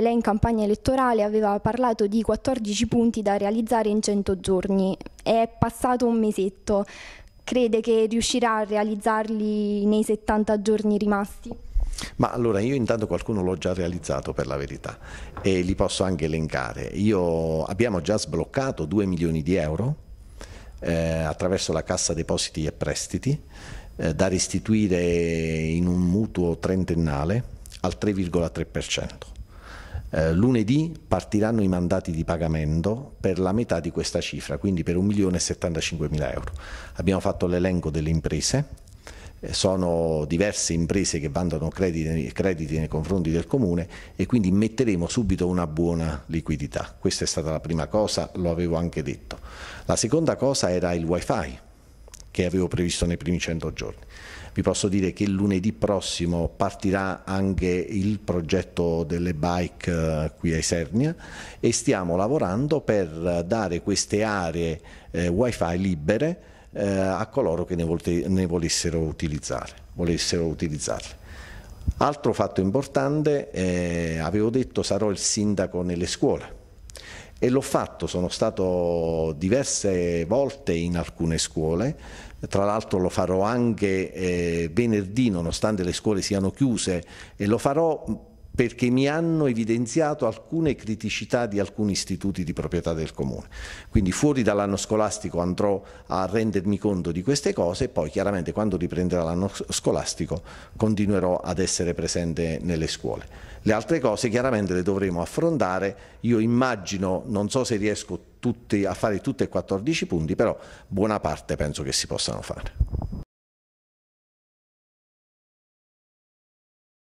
lei in campagna elettorale aveva parlato di 14 punti da realizzare in 100 giorni. È passato un mesetto. Crede che riuscirà a realizzarli nei 70 giorni rimasti? Ma allora io intanto qualcuno l'ho già realizzato per la verità e li posso anche elencare. Io abbiamo già sbloccato 2 milioni di euro eh, attraverso la cassa depositi e prestiti eh, da restituire in un mutuo trentennale al 3,3%. Eh, lunedì partiranno i mandati di pagamento per la metà di questa cifra, quindi per 1.075.000 euro. Abbiamo fatto l'elenco delle imprese, eh, sono diverse imprese che vantano crediti, crediti, nei confronti del comune e quindi metteremo subito una buona liquidità. Questa è stata la prima cosa, lo avevo anche detto. La seconda cosa era il wifi che avevo previsto nei primi 100 giorni. Vi posso dire che lunedì prossimo partirà anche il progetto delle bike eh, qui a Isernia e stiamo lavorando per dare queste aree eh, wifi libere eh, a coloro che ne, volte, ne volessero, utilizzare, volessero utilizzarle. Altro fatto importante, eh, avevo detto sarò il sindaco nelle scuole e l'ho fatto, sono stato diverse volte in alcune scuole, tra l'altro lo farò anche eh, venerdì nonostante le scuole siano chiuse e lo farò perché mi hanno evidenziato alcune criticità di alcuni istituti di proprietà del comune. Quindi fuori dall'anno scolastico andrò a rendermi conto di queste cose e poi chiaramente quando riprenderà l'anno scolastico continuerò ad essere presente nelle scuole. Le altre cose chiaramente le dovremo affrontare, io immagino, non so se riesco tutti, a fare tutte e 14 punti, però buona parte penso che si possano fare.